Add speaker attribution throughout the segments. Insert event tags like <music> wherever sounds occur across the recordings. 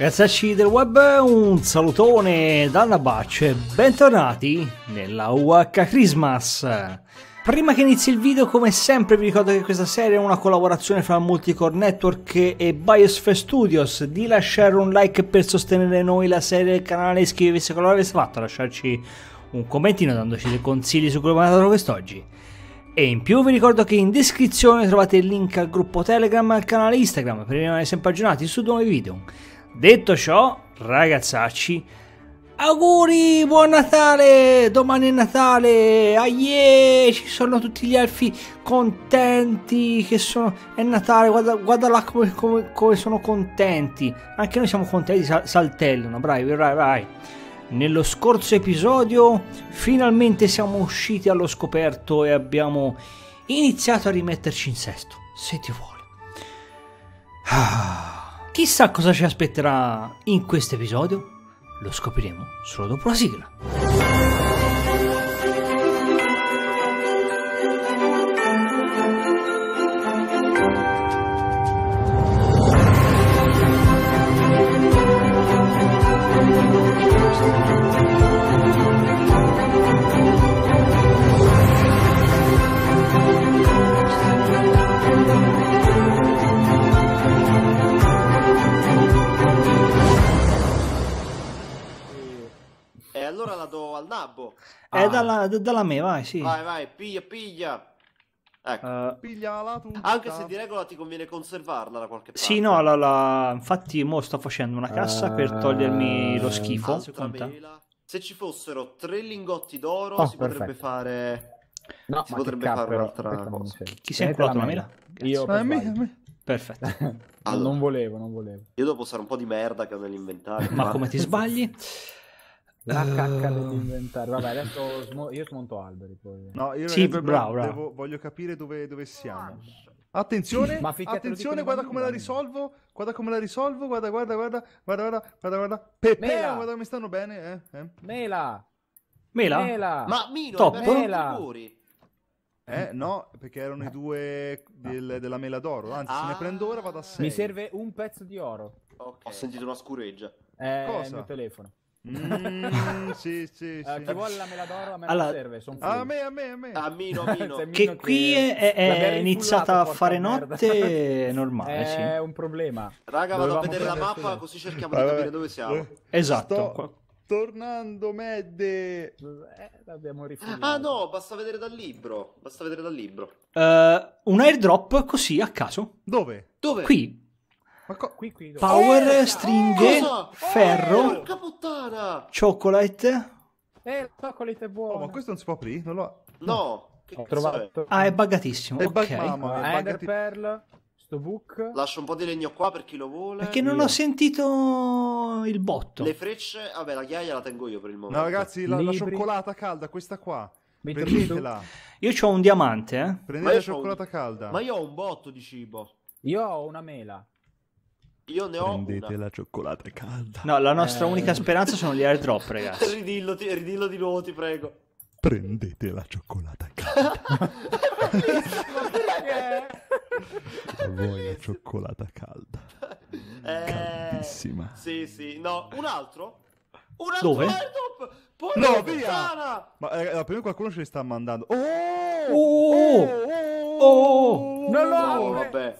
Speaker 1: Grazie a Ragazzacci del web, un salutone dalla Bacce, bentornati nella UH Christmas. Prima che inizi il video, come sempre, vi ricordo che questa serie è una collaborazione fra Multicore Network e Biosphere Studios. Di lasciare un like per sostenere noi, la serie, del canale, iscrivervi se non l'avete fatto, lasciarci un commentino dandoci dei consigli su quello che andato quest'oggi. E in più vi ricordo che in descrizione trovate il link al gruppo Telegram e al canale Instagram per rimanere sempre aggiornati su nuovi video. Detto ciò, ragazzacci, auguri, buon Natale, domani è Natale, aie, ci sono tutti gli elfi contenti che sono, è Natale, guarda, guarda là come, come, come, sono contenti, anche noi siamo contenti, sal- saltellano, bravi, vai, vai. Nello scorso episodio finalmente siamo usciti allo scoperto e abbiamo iniziato a rimetterci in sesto, se ti vuole. Ah. Chissà cosa ci aspetterà in questo episodio, lo scopriremo solo dopo la sigla. dalla me, vai, eh, sì. Vai,
Speaker 2: vai, piglia, piglia. Ecco. Uh, Pigliala tutta. Anche se di regola ti conviene conservarla da qualche parte. Sì, no,
Speaker 1: la, la... infatti mo sto facendo una cassa uh, per eh, togliermi lo schifo.
Speaker 2: Se ci fossero tre lingotti d'oro oh, si perfetto. potrebbe fare... No, si potrebbe fare un'altra
Speaker 3: cosa. Chi si è inculato la mela? Io per me, Perfetto. <laughs> allora, non volevo, non volevo. Io devo
Speaker 2: sarò un po' di merda che ho nell'inventario. ma come ti sbagli?
Speaker 1: <laughs> La cacca ehm.
Speaker 4: dell'inventario. Vabbè, adesso sm- io smonto alberi. Poi. No, io sì, bravo, bravo. Devo, voglio capire dove, dove siamo. Ah, attenzione, ma attenzione, guarda come la risolvo, guarda come la risolvo, guarda, guarda, guarda, guarda, guarda, guarda, guarda. Pepeo, guarda come stanno bene, eh, eh. Mela. Mela. Mela. Ma Mino, Top. Mela. Eh, no, perché erano i eh. due del, della mela d'oro. Anzi, ah. se ne ah. prendo ora vado a 6. Mi serve
Speaker 3: un pezzo di oro. Okay. Ho sentito una scureggia. Eh, Cosa? il mio telefono. Mm, sì, sì, <laughs> eh, sì. Uh, chi vuole la mela d'oro a me allora, serve. Ah, a me, a me, a me. A ah, Mino, <laughs> Mino. Mino che, qui è, è iniziata a fare notte
Speaker 1: <laughs> normale. È sì.
Speaker 3: un problema. Raga, vado a vedere la
Speaker 2: mappa
Speaker 1: così cerchiamo Vabbè. di capire dove siamo. Eh, esatto. Sto...
Speaker 4: Tornando, Medde. Eh, ah no, basta vedere dal libro. Basta vedere dal libro.
Speaker 1: Uh, un airdrop così a caso. Dove? Dove? Qui. Co- qui, qui, Power, eh, stringhe, oh, ferro, eh, puttana! chocolate.
Speaker 3: Eh, il chocolate è buono. Oh, ma questo
Speaker 1: non si può aprire? Non lo...
Speaker 4: No. no. Ho trovato. È? Ah, è
Speaker 1: buggatissimo. È bug-
Speaker 2: okay. mamma, buggati... Pearl, sto book. Lascio un po' di legno qua per chi lo vuole. Perché non io. ho
Speaker 1: sentito il botto. Le
Speaker 4: frecce, vabbè, la ghiaia la tengo io per il momento.
Speaker 2: No, ragazzi, la, la
Speaker 1: cioccolata
Speaker 4: calda, questa qua.
Speaker 1: Prendetela. Io ho un diamante, eh. Prendete la cioccolata un... calda. Ma io
Speaker 4: ho un botto di cibo. Io ho una mela. Io ne
Speaker 2: ho. Prendete
Speaker 1: una. la cioccolata calda. No, la nostra eh... unica speranza sono gli airdrop, <laughs> ragazzi.
Speaker 2: ridillo, ti, ridillo di nuovo, ti prego.
Speaker 1: Prendete la cioccolata calda.
Speaker 2: perché?
Speaker 4: <laughs> voi la cioccolata calda.
Speaker 2: Eh... Caldissima. Sì, sì. No, un altro? Un altro Dove?
Speaker 4: airdrop! Porca no,
Speaker 2: via!
Speaker 4: Ma eh, appena qualcuno ce li sta mandando. Oh! Oh! Oh!
Speaker 2: oh! oh! Non lo apre! Vabbè.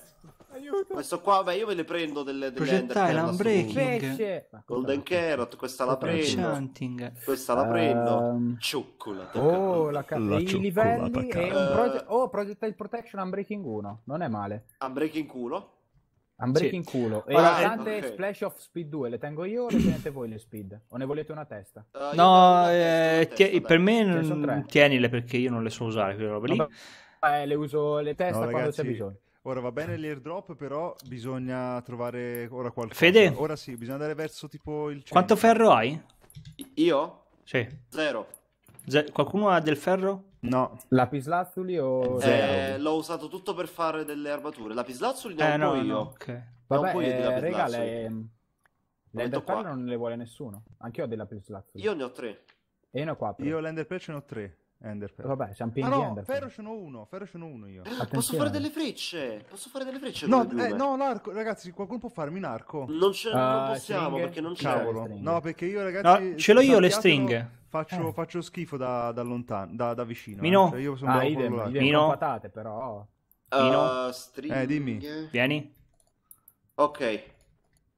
Speaker 2: Questo qua, beh, io me le prendo delle, delle Unbreaking. Golden Carrot, questa la prendo.
Speaker 1: Chanting.
Speaker 2: Questa la prendo. Um... Cioccolata. Oh, la, ca- la i livelli e un proge- eh.
Speaker 3: oh, Projectile Protection Unbreaking 1. Non è male. Unbreaking culo Unbreaking sì. culo. E ah, tante okay. Splash of Speed 2 le tengo io o le tenete voi le Speed? O ne volete una testa? Uh, no, una eh, testa, ti- per me non
Speaker 1: tienile perché io non le so usare quelle robe lì. Vabbè,
Speaker 3: eh, le uso le
Speaker 4: teste no, quando ragazzi, c'è bisogno. Ora va bene l'airdrop, però bisogna trovare ora qualcosa. Fede? Ora sì, bisogna andare verso tipo il... Centro. Quanto
Speaker 1: ferro hai? Io? Sì. Zero. Ze- qualcuno ha del ferro? No. Lapislazzuli o... Eh,
Speaker 4: l'ho usato
Speaker 2: tutto per fare delle armature. Lapislazzuli ne eh, no, io. No, okay. Vabbè, un eh, rega, le... Ehm, l'ender Pearl
Speaker 3: non le vuole nessuno. Anch'io ho della Lapislazzuli.
Speaker 4: Io ne ho tre. E ne ho quattro. Io l'Ender Pearl ce ne ho tre. Ender Vabbè, siamo pieni ah, no, Ender Ferro sono uno, Ferro sono uno io. Attenzione. Posso fare delle frecce? Posso fare delle frecce? No, eh, no, l'arco, ragazzi, qualcuno può farmi un arco. Non ce uh, non ah, possiamo stringhe? perché non c'è. Cavolo. No, perché io ragazzi no, ce l'ho io le stringhe. Faccio, eh. faccio schifo da, da, lontano, da, da vicino. Eh. Mino. Eh. Cioè io sono ah, idem, idem Mino.
Speaker 3: patate però. Mino. stringhe. Eh, eh, dimmi. Vieni. Ok.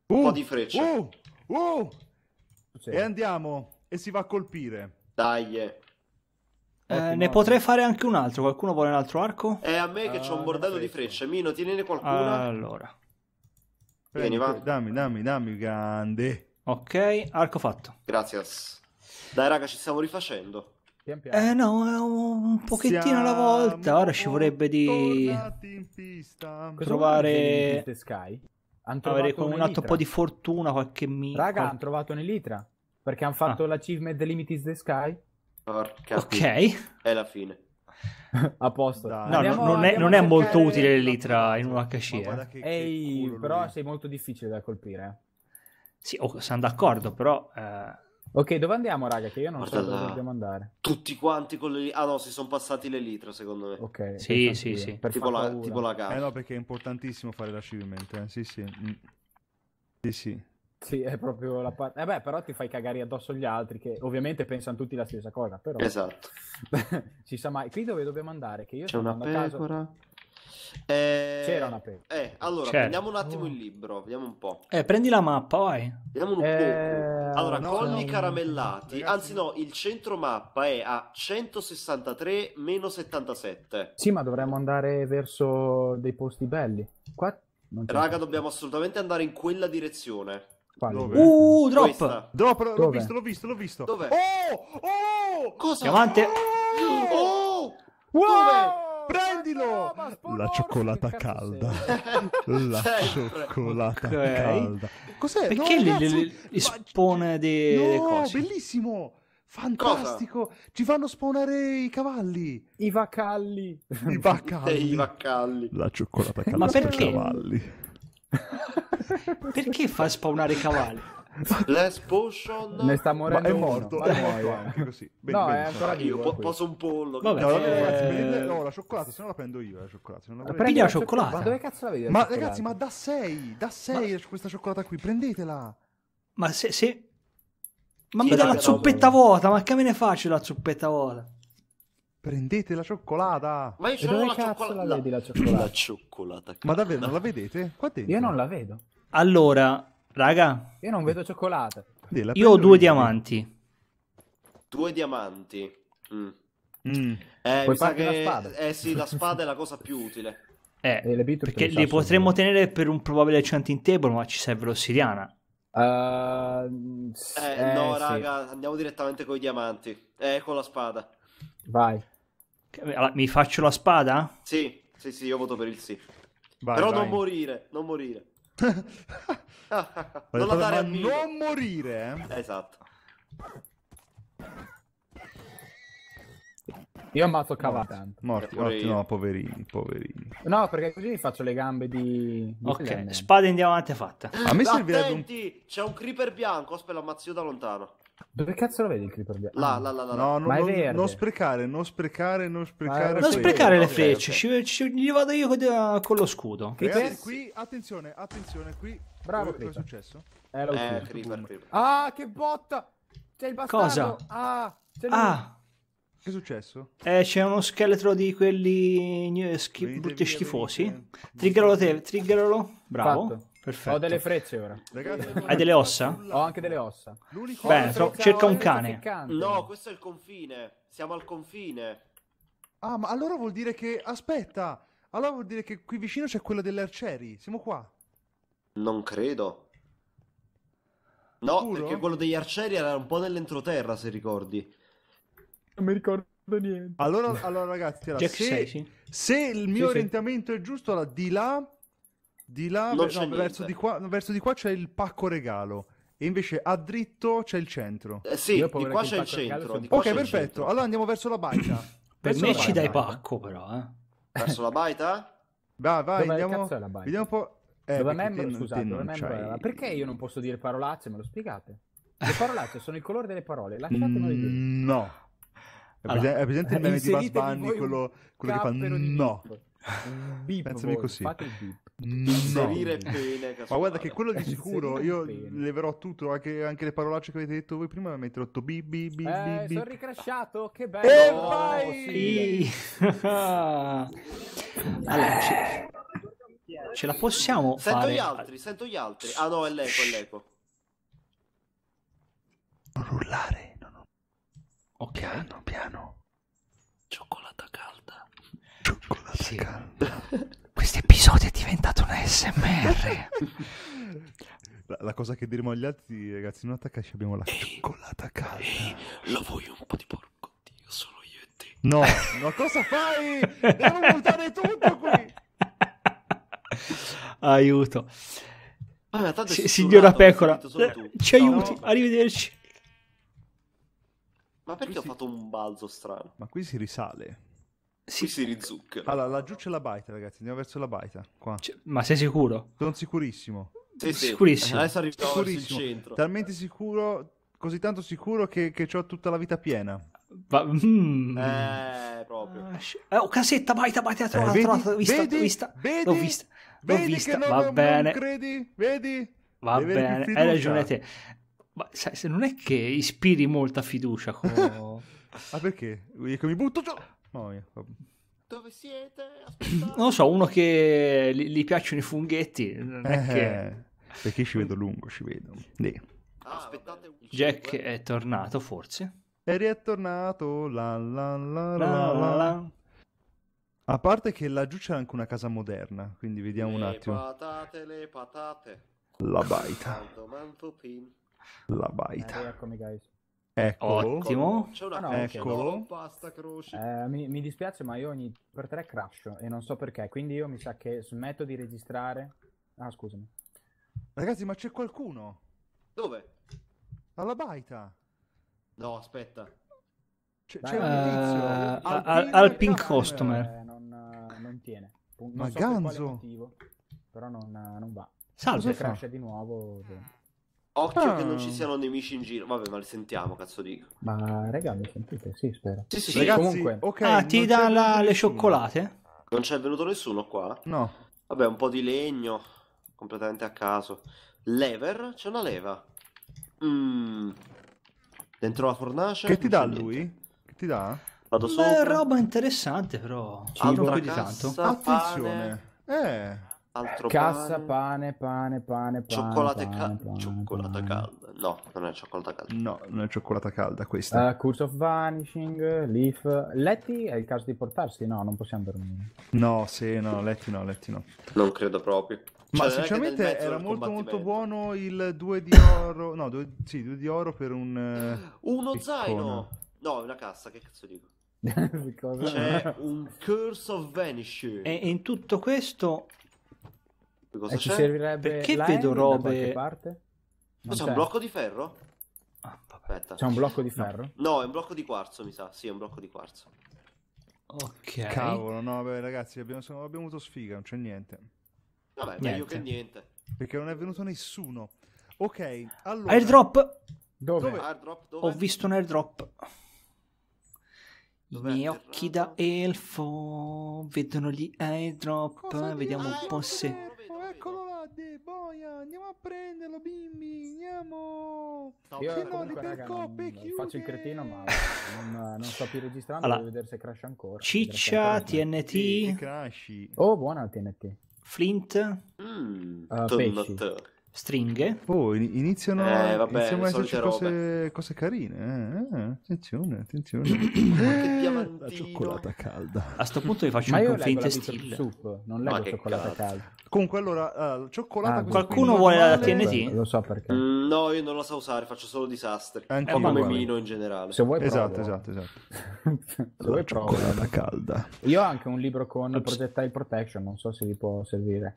Speaker 4: Uh, Un po' uh, di frecce. Uh, uh. E andiamo e si va a colpire. Dai. Eh.
Speaker 1: Eh, ne potrei fare anche un altro. Qualcuno vuole un altro arco? È eh,
Speaker 4: a me che
Speaker 2: ah, ho un bordello di frecce. Mino, tienene qualcuno. Allora. Vieni, va.
Speaker 1: Dammi, dammi, dammi, grande. Ok, arco fatto. Grazie.
Speaker 2: Dai, raga, ci stiamo
Speaker 3: rifacendo. Pian piano.
Speaker 1: Eh no, un pochettino Siamo alla volta. Ora ci vorrebbe di
Speaker 3: trovare Sky. Avere con un altro po' di
Speaker 1: fortuna qualche mira. Raga, hanno
Speaker 3: trovato un'elitra perché hanno fatto ah. l'achievement is the Sky.
Speaker 1: Porca ok. è la fine. A posto. Dai, no, andiamo, non, è, non è, molto utile l'elitra in un cascia. Eh.
Speaker 3: Ehi, però lui. sei molto difficile da colpire. Sì, oh, sono d'accordo, però... Eh... Ok, dove andiamo, raga? Che io non Guarda so dove dobbiamo andare.
Speaker 2: Tutti quanti con l'elitra. Ah no, si sono passati le secondo me. Ok. Sì, sì, sì. Tipo
Speaker 4: la, tipo la, tipo Eh no, perché è importantissimo fare l'achievement, eh. Sì, sì. Mm. Sì, sì.
Speaker 3: Sì, è proprio la parte... Eh beh, però ti fai cagare addosso gli altri che ovviamente pensano tutti la stessa cosa, però... Esatto. <laughs> si sa mai. Qui dove dobbiamo andare? Che io C'è una pecora... Caso... Eh... C'era una pecora. Eh, allora, C'era. prendiamo un attimo oh. il libro, vediamo un po'. Eh, prendi la mappa, vai. Vediamo un eh... po'. Allora, no, colli no,
Speaker 2: caramellati. Ragazzi... Anzi no, il centro mappa è a 163 77.
Speaker 3: Sì, ma dovremmo andare verso dei posti belli. Qua... Raga,
Speaker 2: dobbiamo assolutamente andare in quella direzione. Dove?
Speaker 3: Uh, drop! Drop, l'ho Dove? visto,
Speaker 4: l'ho visto, l'ho visto. Dov'è? Oh! Oh! Cosa? Diamante! Oh! Wow! Dove? Prendilo!
Speaker 1: la cioccolata calda. la cioccolata okay. calda.
Speaker 4: Cos'è? Perché no, li, li,
Speaker 1: espone dei no, de cose?
Speaker 4: bellissimo! Fantastico! Cosa? Ci fanno spawnare i cavalli! I vacalli!
Speaker 1: I vacalli! <laughs> I vacalli!
Speaker 4: La cioccolata calda Ma perché? i cavalli.
Speaker 1: Perché fa spawnare cavalli? Less potion ne sta morendo è morto, uno, è morto ecco, anche così. Ben, no, ben, è ancora ah, vivo, io po- posso
Speaker 4: un pollo. Vabbè, no, eh... no, eh, la cioccolata, se no la prendo io la cioccolata.
Speaker 1: Se non la prendi la cioccolata. Ma dove cazzo la vedi? La ma ragazzi, ma da 6, da 6 ma... questa cioccolata qui, prendetela. Ma se, se... Ma sì, mi dà la zuppetta vuota, ma che me ne faccio la zuppetta vuota? Prendete la cioccolata! Ma io ce l'ho la cioccolata! La vedi la cioccolata? La cioccolata Ma davvero non la vedete? Qua Io non la vedo. Allora, raga.
Speaker 3: Io non vedo cioccolata.
Speaker 1: Della io ho due diamanti.
Speaker 3: Due
Speaker 2: diamanti? Mm.
Speaker 1: Mm. Eh, Puoi farti che... la
Speaker 2: spada. Eh sì, la <laughs> spada è la cosa più utile.
Speaker 1: Eh, eh perché li potremmo bene. tenere per un probabile in table, ma ci serve l'ossiriana. Uh, eh, eh, no, raga,
Speaker 2: andiamo direttamente con i diamanti. Eh, con la spada.
Speaker 1: Vai. Allora, mi faccio la spada?
Speaker 2: Sì, sì, sì,
Speaker 4: io voto per il sì. Vai,
Speaker 1: Però
Speaker 2: vai. non morire, non morire. <laughs> non
Speaker 4: la dare a non morire. Eh? Esatto.
Speaker 3: Io ammazzo Cavatan. Morti, morti, no,
Speaker 4: poverini, poverini.
Speaker 3: No, perché così mi faccio le gambe di... di ok, spada in diamante fatta. A me servirebbe un...
Speaker 2: c'è un creeper bianco, aspetta, l'ammazzo io da lontano.
Speaker 3: Dove cazzo lo vedi il creeper lì? Ah. Là, là,
Speaker 2: là, là. No,
Speaker 4: no, non, non, sprecare, non sprecare, non sprecare. non sprecare le frecce, okay. ci, ci, gli vado
Speaker 1: io con, lo scudo. Ragazzi,
Speaker 4: qui, attenzione, attenzione, qui. Bravo, cosa è successo? Eh, eh, creeper, creeper.
Speaker 3: Ah, che botta! C'è il bastardo! Cosa? Ah, ah. Che è successo?
Speaker 1: Eh, c'è uno scheletro di quelli eh, schi- brutti schifosi. Triggeralo te, triggeralo. Bravo. Fatto. Perfetto. Ho
Speaker 3: delle frecce ora. Ragazzi, Hai delle ossa? Ho anche delle ossa. L'unico Beh, so, cerca un cane. No, questo è il
Speaker 2: confine. Siamo al confine.
Speaker 4: Ah, ma allora vuol dire che... Aspetta! Allora vuol dire che qui vicino c'è quello delle arcieri. Siamo qua.
Speaker 2: Non credo. No, Sicuro? perché quello degli arcieri era un po' nell'entroterra, se ricordi.
Speaker 4: Non mi ricordo niente. Allora, allora ragazzi, allora, se, se, il mio sì, orientamento sì. è giusto, allora di là di là no, verso, di qua, verso di qua c'è il pacco regalo e invece a dritto c'è il centro. Eh sì, di qua c'è il, il centro. Di ok, perfetto. Centro. Allora andiamo verso la baita. <coughs> per me ci dai
Speaker 1: pacco, però. Eh.
Speaker 4: Verso la baita?
Speaker 3: Vai, vai, Dove andiamo. Vediamo un
Speaker 4: po'. Eh, dove membro, non, scusate, dove membro,
Speaker 3: perché io non posso dire parolacce? Me lo spiegate? Le parolacce sono il colore delle parole. Lasciatemelo dire.
Speaker 4: Mm, no. È allora, è presente il meme di Basbani, quello, quello che fa no. Beep Pensami voi, così. Fate il beep inserire no. pene. Ma guarda che quello di sicuro io pene. leverò tutto, anche, anche, le parolacce che avete detto voi prima, metterò tutto bip bip bip eh, bip. Sono
Speaker 3: ricresciato, che bello! E oh, vai!
Speaker 1: vai! allora, eh. ce... ce, la possiamo sento fare? Sento gli
Speaker 2: altri, sento gli altri. Ah no, è l'eco, è
Speaker 4: l'eco.
Speaker 1: Non rullare. No, no. Ok. Piano, piano. Cioccolata calda. Cioccolata sì. calda. <laughs> Questo episodio è diventato un SMR. <laughs> La, la,
Speaker 4: cosa che diremo agli altri, ragazzi, non attaccarci, abbiamo la ehi, cioccolata calda. Ehi, lo voglio un po' di
Speaker 1: porco, Dio, solo io e te. No, <laughs> no, cosa fai? Devo buttare tutto qui. Aiuto. Ah, S- signora Pecora, eh, ci no, aiuti, no. arrivederci. Ma perché qui ho si... fatto
Speaker 4: un balzo strano? Ma qui si risale. Sì. Qui si rizucca. Allora, laggiù c'è la baita, ragazzi. Andiamo verso la baita.
Speaker 1: Qua. Cioè, ma sei sicuro? Sono sicurissimo. Sì, sì. Sicurissimo. Adesso arriviamo sicurissimo. verso il centro.
Speaker 4: Talmente sicuro, così tanto sicuro che, che ho tutta la vita piena.
Speaker 1: Va- mm. Eh, proprio. Ah, eh, oh, casetta, baita, baita, trovata, eh, trovata, vista, vedi, vista, vedi, l'ho vista, vedi l'ho vista, non, va non bene.
Speaker 4: credi, vedi? Va Deve bene,
Speaker 1: hai ragione te. Ma sai, se non è che ispiri molta fiducia <laughs> con... Ma perché? Io che mi butto giù! Mamma ecco. Dove siete? <coughs> Aspettate. Non lo so, uno che li piacciono i funghetti. Non è che... Eh,
Speaker 4: Perché ci vedo lungo, ci
Speaker 1: vedo. Dì. Ah, aspettate un Jack è tornato, forse. È
Speaker 4: ritornato. La, la, la, la, la, la. la. A parte che laggiù c'è anche una casa moderna, quindi vediamo le un attimo. Le Patate, le patate. La baita.
Speaker 3: La baita. Eh, guys. Eccolo. Ottimo. C'è una ah, no, pasta croce. Eh, mi, mi, dispiace, ma io ogni per tre crasho e non so perché. Quindi io mi sa che smetto di registrare. Ah, scusami. Ragazzi, ma c'è qualcuno? Dove? Alla baita.
Speaker 2: No, aspetta.
Speaker 3: C'è, c'è uh, un tizio. Eh, al, al, al pink customer. Eh, non, eh, non, tiene. Non ma so Ganzo. Per motivo, però non, non va. Salve, Crash di nuovo. Cioè.
Speaker 2: Occhio ah. che non ci ah. siano nemici in giro. Vabbè, ma li sentiamo, cazzo dico.
Speaker 3: Ma raga, mi sentite?
Speaker 1: Sì, spero. Sì, sì, sì. Ragazzi, comunque. Okay, ah, ti dà la... le cioccolate?
Speaker 2: Non c'è venuto nessuno qua? No. Vabbè, un po' di legno, completamente a caso. Lever? C'è una leva. Mm. Dentro la fornace? Che ti dà lui?
Speaker 4: Che ti dà?
Speaker 1: Vado Beh, sopra. roba interessante però. Ci Altra cassa, di tanto. Attenzione.
Speaker 3: Eh. Altro Cassa, pane, pane, pane, pane cioccolata, pane,
Speaker 4: ca- pane, cioccolata calda. No, non è cioccolata calda. No, non è cioccolata calda questa. Uh,
Speaker 3: Curse of Vanishing, Leaf. Letty è il caso di portarsi? No, non possiamo dormire.
Speaker 4: No, sì, no, Letty no, Letti no. Non credo proprio. Ma cioè, sinceramente era molto molto buono il 2 di oro. No, 2, sì, 2 di oro per un. Eh, Uno piccone. zaino! No, è una
Speaker 2: cassa, che cazzo dico? <laughs> C'è
Speaker 4: un Curse of Vanishing.
Speaker 2: E
Speaker 1: in tutto questo Cosa eh, ci servirebbe Perché vedo robe... da Parte?
Speaker 2: Non Cosa, c'è. un blocco di ferro?
Speaker 3: Ah, aspetta. C'è un blocco di ferro?
Speaker 2: No. è un blocco di quarzo, mi sa. Sì, è un blocco di quarzo.
Speaker 1: Ok.
Speaker 4: Cavolo, no, beh, ragazzi, abbiamo, abbiamo avuto sfiga, non c'è niente. Vabbè, niente. meglio che niente. Perché non è venuto nessuno.
Speaker 1: Ok, allora... Airdrop! Dove? Dove? Airdrop, dove? Ho visto un airdrop. I miei occhi da elfo vedono gli airdrop.
Speaker 3: Cosa Vediamo un po' se andiamo a prenderlo, bimbi, andiamo. Stop. Io no, comunque, raga, coppe, faccio il cretino, ma non, non sto più registrando, allora, devo vedere se crash ancora. Ciccia, TNT.
Speaker 1: Sì, oh, buona TNT. Flint.
Speaker 3: Mm, uh, pesci
Speaker 1: stringhe. Oh, iniziano, eh, vabbè, iniziano a esserci
Speaker 4: cose, cose, carine. Eh, eh attenzione, attenzione. <coughs>
Speaker 1: la cioccolata calda. A sto punto vi faccio un confine intestile. Non leggo
Speaker 3: cioccolata cazzo. calda.
Speaker 4: Comunque allora, uh, cioccolata... Ah, qualcuno vuole la TNT? Beh, lo so
Speaker 3: perché.
Speaker 2: Mm, no, io non la
Speaker 4: so usare, faccio solo
Speaker 2: disastri. Anche come uguale. Mino in generale. Se vuoi esatto, provo. esatto,
Speaker 3: esatto. esatto. <laughs> Se vuoi cioccolata calda. Io ho anche un libro con Projectile Protection, non so se vi può servire.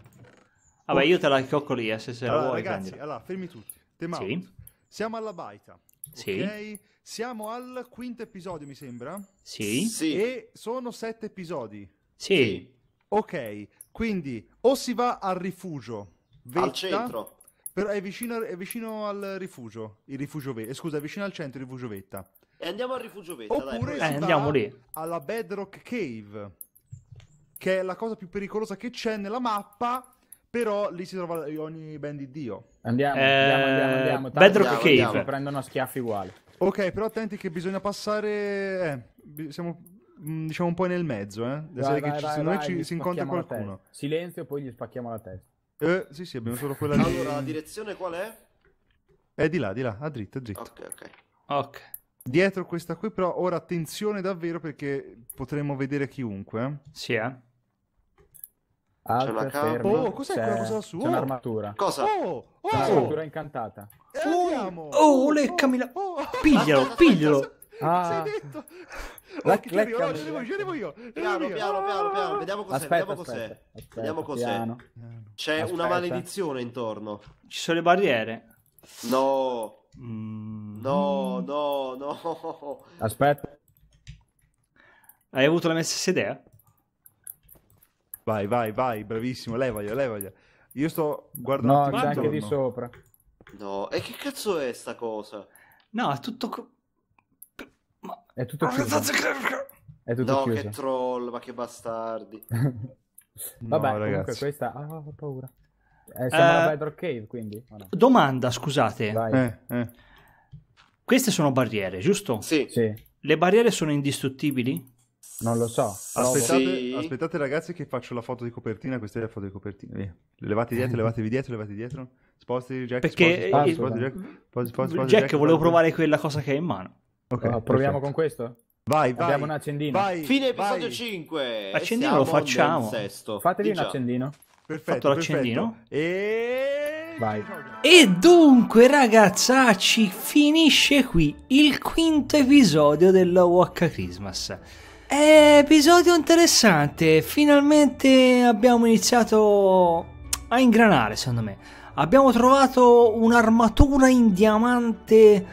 Speaker 3: Vabbè, io
Speaker 1: te la cocco lì, eh, se, se allora, vuoi. Ragazzi, prendere. allora, fermi tutti.
Speaker 4: Tema sì. Siamo alla baita. Sì. Okay? Siamo al quinto episodio, mi sembra. Sì. sì. E sono sette episodi. Sì. sì. Ok, quindi o si va al rifugio. Vetta, al centro. Però è vicino, è vicino al rifugio. Il rifugio Vetta. Eh, scusa, è vicino al centro il rifugio Vetta.
Speaker 2: E andiamo al rifugio Vetta.
Speaker 1: Oppure dai, eh, andiamo lì.
Speaker 4: alla Bedrock Cave. Che è la cosa più pericolosa che c'è nella mappa però lì si trova ogni ben di Dio. Andiamo, eh, andiamo,
Speaker 1: andiamo,
Speaker 3: andiamo. Bedrock andiamo, Andiamo, prendono a schiaffi uguali.
Speaker 4: Ok, però attenti che bisogna passare... Eh, siamo mm, diciamo un po' nel mezzo, eh. Vai, vai, ci, vai, noi ci, si incontra qualcuno.
Speaker 3: Silenzio, poi gli spacchiamo la testa. Eh, sì, sì, abbiamo solo quella lì. Allora, la direzione qual è?
Speaker 4: È eh, di là, di là, a dritta, a dritta. Ok, ok. Ok. Dietro questa qui, però, ora attenzione davvero perché potremmo vedere chiunque. Eh. Sì, eh.
Speaker 3: Alza, c'è una capa. Oh, cos'è quella cosa su? C'è un'armatura. Cosa? Oh, oh. C'è un'armatura incantata.
Speaker 1: Oh, oh leccami la... Oh. oh!
Speaker 3: Piglialo, <laughs> piglialo. Ah. Sei detto? La oh, lecca io,
Speaker 1: devo, io, io. Piano, piano, piano, piano. Ah. Vediamo
Speaker 2: cos'è.
Speaker 3: Aspetta, vediamo cos'è. Aspetta, vediamo cos'è. Piano.
Speaker 2: C'è aspetta. una maledizione intorno. Ci sono le barriere. No.
Speaker 1: Mm. No,
Speaker 2: no, no.
Speaker 1: Aspetta. Hai avuto la mia stessa idea? Vai, vai,
Speaker 4: vai, bravissimo, levaglio, levaglio. Io sto guardando... No, c'è anche di
Speaker 3: sopra.
Speaker 2: No, e che cazzo è sta cosa?
Speaker 1: No, è tutto...
Speaker 3: Ma... È tutto
Speaker 1: ah, chiuso. È tutto no, chiuso. che
Speaker 2: troll, ma che bastardi.
Speaker 1: <laughs> Vabbè, no, comunque
Speaker 3: questa... Ah, ho paura. Eh, siamo alla eh, Bedrock Cave, quindi. No?
Speaker 1: Domanda, scusate. Eh, eh. Queste sono barriere, giusto? Sì. sì. Le barriere sono indistruttibili? Non lo so. Aspettate,
Speaker 4: sì. aspettate, ragazzi, che faccio la foto di copertina. Questa è la foto di copertina. Via. Levate dietro, levatevi dietro, levatevi dietro. Sposti Jack. Perché sposti,
Speaker 2: sposti, Jack,
Speaker 1: sposti, sposti, Jack, Jack volevo provare quella cosa che hai in mano. Okay, oh, proviamo perfetto. con questo?
Speaker 3: Vai, vai. Abbiamo un accendino. Vai, Fine episodio
Speaker 2: 5. Accendino lo facciamo. Fatevi un
Speaker 3: diciamo. accendino. Perfetto, l'accendino. E... Vai. E dunque
Speaker 1: ragazzacci, finisce qui il quinto episodio della Waka Christmas episodio interessante, finalmente abbiamo iniziato a ingranare secondo me. Abbiamo trovato un'armatura in diamante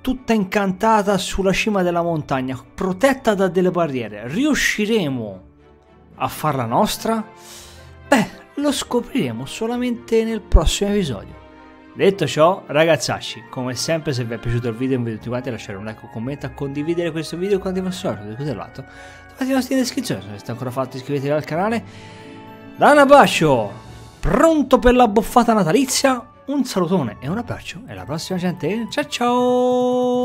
Speaker 1: tutta incantata sulla cima della montagna, protetta da delle barriere. Riusciremo a farla nostra? Beh, lo scopriremo solamente nel prossimo episodio. Detto ciò, ragazzacci, come sempre se vi è piaciuto il video vi tutti quanti a lasciare un like, un commento, a condividere questo video con i vostri amici, di lato. Trovate i nostri in descrizione, se non siete ancora fatto iscrivetevi al canale. Da un abbraccio, pronto per la buffata natalizia, un salutone e un abbraccio e alla prossima gente, ciao ciao!